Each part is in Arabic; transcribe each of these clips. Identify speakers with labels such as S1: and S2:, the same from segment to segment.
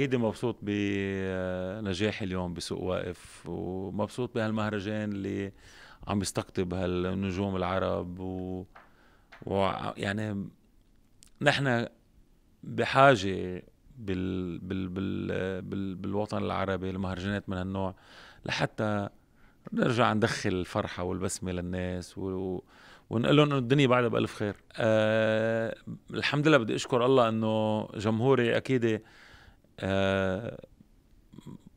S1: اكيد مبسوط بنجاحي اليوم بسوق واقف ومبسوط بهالمهرجان اللي عم يستقطب هالنجوم العرب و... يعني نحن بحاجه بال... بال... بال... بال... بالوطن العربي لمهرجانات من هالنوع لحتى نرجع ندخل الفرحه والبسمه للناس و... ونقول لهم انه الدنيا بعدها بالف خير أه... الحمد لله بدي اشكر الله انه جمهوري اكيد آه،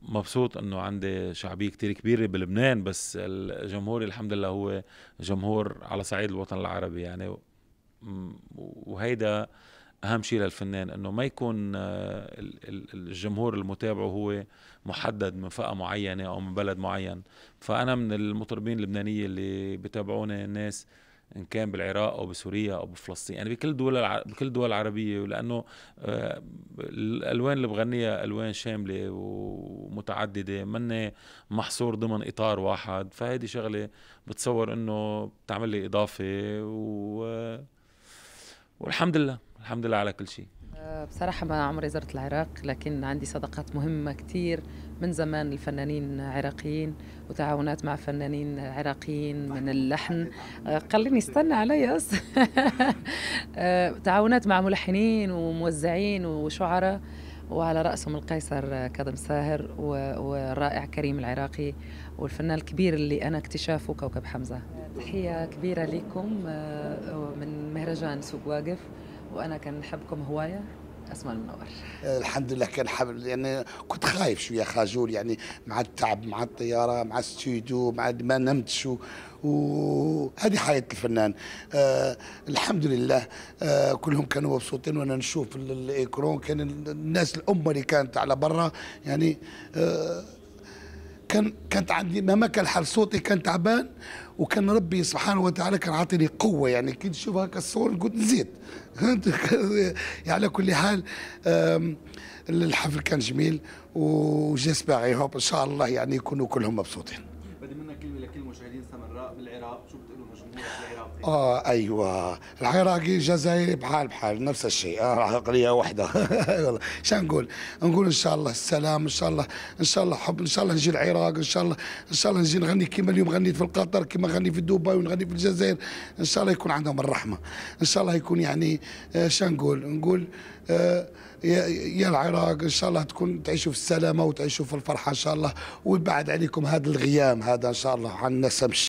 S1: مبسوط انه عندي شعبيه كتير كبيره بلبنان بس الجمهور الحمد لله هو جمهور على صعيد الوطن العربي يعني وهيدا اهم شيء للفنان انه ما يكون آه، الجمهور المتابعه هو محدد من فئه معينه او من بلد معين فانا من المطربين اللبنانيه اللي بتابعوني الناس ان كان بالعراق او بسوريا او بفلسطين يعني بكل دول الع... بكل دول العربيه ولانه آه، الالوان اللي بغنيها الوان شامله ومتعدده من محصور ضمن اطار واحد فهيدي شغله بتصور انه بتعمل لي اضافه و... والحمد لله الحمد لله على كل شيء
S2: بصراحة ما عمري زرت العراق لكن عندي صداقات مهمة كتير من زمان الفنانين عراقيين وتعاونات مع فنانين عراقيين من اللحن آه، خليني استنى علي آه، تعاونات مع ملحنين وموزعين وشعراء وعلى رأسهم القيصر كاظم ساهر والرائع كريم العراقي والفنان الكبير اللي أنا اكتشافه كوكب حمزة تحية كبيرة لكم آه، من مهرجان سوق واقف وأنا كان نحبكم هواية اسماء المنور آه،
S3: الحمد لله كان حبل يعني كنت خايف شويه خجول يعني مع التعب مع الطياره مع الستوديو مع ما نمتش وهذه حياه الفنان آه الحمد لله آه كلهم كانوا مبسوطين وانا نشوف الايكرون كان الناس الامه اللي كانت على برا يعني آه كان كانت عندي مهما كان الحال صوتي كان تعبان وكان ربي سبحانه وتعالى كان عاطيني قوه يعني كي نشوف هكا الصور قلت نزيد يعني على كل حال الحفل كان جميل وجيسبر ان شاء الله يعني يكونوا كلهم مبسوطين مشاهدين سمراء بالعراق شو بتقولوا لجمهورك العراقي؟ اه ايوه العراقي الجزائري بحال بحال نفس الشيء آه راح واحده وحده والله شو نقول؟ نقول ان شاء الله السلام ان شاء الله ان شاء الله حب ان شاء الله نجي العراق ان شاء الله ان شاء الله نجي نغني كما اليوم غنيت في قطر كما غني في دبي ونغني في الجزائر ان شاء الله يكون عندهم الرحمه ان شاء الله يكون يعني شو نقول؟ نقول نقول يا العراق ان شاء الله تكون تعيشوا في السلامه وتعيشوا في الفرحه ان شاء الله ويبعد عليكم هذا الغيام هذا ان شاء الله عنا some